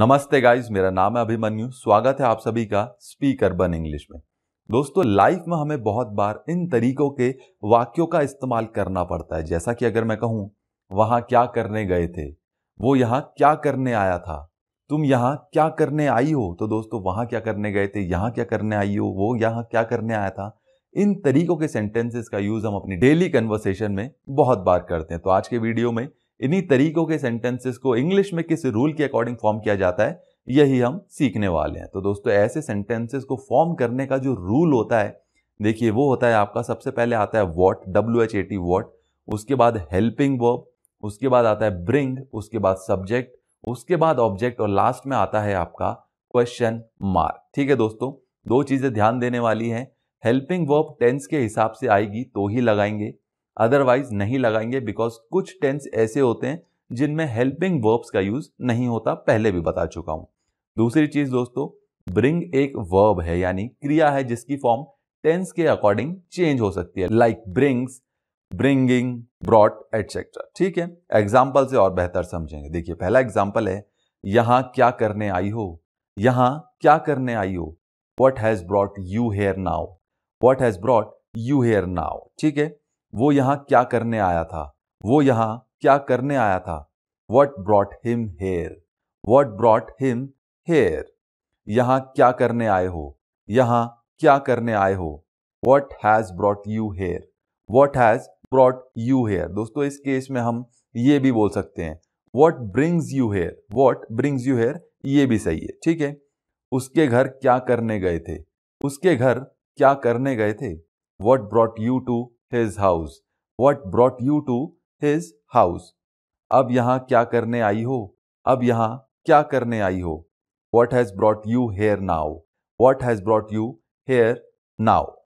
नमस्ते गाइस मेरा नाम है अभिमन्यु स्वागत है आप सभी का स्पीकर बन इंग्लिश में दोस्तों लाइफ में हमें बहुत बार इन तरीकों के वाक्यों का इस्तेमाल करना पड़ता है जैसा कि अगर मैं कहूं वहां क्या करने गए थे वो यहाँ क्या करने आया था तुम यहाँ क्या करने आई हो तो दोस्तों वहां क्या करने गए थे यहां क्या करने आई हो वो यहाँ क्या करने आया था इन तरीकों के सेंटेंसेस का यूज हम अपनी डेली कन्वर्सेशन में बहुत बार करते हैं तो आज के वीडियो में इन्हीं तरीकों के सेंटेंसेस को इंग्लिश में किस रूल के अकॉर्डिंग फॉर्म किया जाता है यही हम सीखने वाले हैं तो दोस्तों ऐसे सेंटेंसेस को फॉर्म करने का जो रूल होता है देखिए वो होता है आपका सबसे पहले आता है what W H A T what उसके बाद हेल्पिंग वर्ब उसके बाद आता है ब्रिंग उसके बाद सब्जेक्ट उसके बाद ऑब्जेक्ट और लास्ट में आता है आपका क्वेश्चन मार्क ठीक है दोस्तों दो चीज़ें ध्यान देने वाली हैं हेल्पिंग वर्ब टेंस के हिसाब से आएगी तो ही लगाएंगे अदरवाइज नहीं लगाएंगे बिकॉज कुछ टेंस ऐसे होते हैं जिनमें हेल्पिंग वर्ब्स का यूज नहीं होता पहले भी बता चुका हूं दूसरी चीज दोस्तों ब्रिंग एक वर्ब है यानी क्रिया है जिसकी फॉर्म टेंस के अकॉर्डिंग चेंज हो सकती है like brings bringing brought etcetera ठीक है एग्जाम्पल से और बेहतर समझेंगे देखिए पहला एग्जाम्पल है यहां क्या करने आई हो यहां क्या करने आई हो what has brought you here now what has brought you here now ठीक है वो यहां क्या करने आया था वो यहां क्या करने आया था what brought him here what brought him here यहां क्या करने आए हो यहां क्या करने आए हो what has brought you here what has brought you here दोस्तों इस केस में हम ये भी बोल सकते हैं what brings you here what brings you here ये भी सही है ठीक है उसके घर क्या करने गए थे उसके घर क्या करने गए थे what brought you to his house what brought you to his house अब यहां क्या करने आई हो अब यहां क्या करने आई हो what has brought you here now what has brought you here now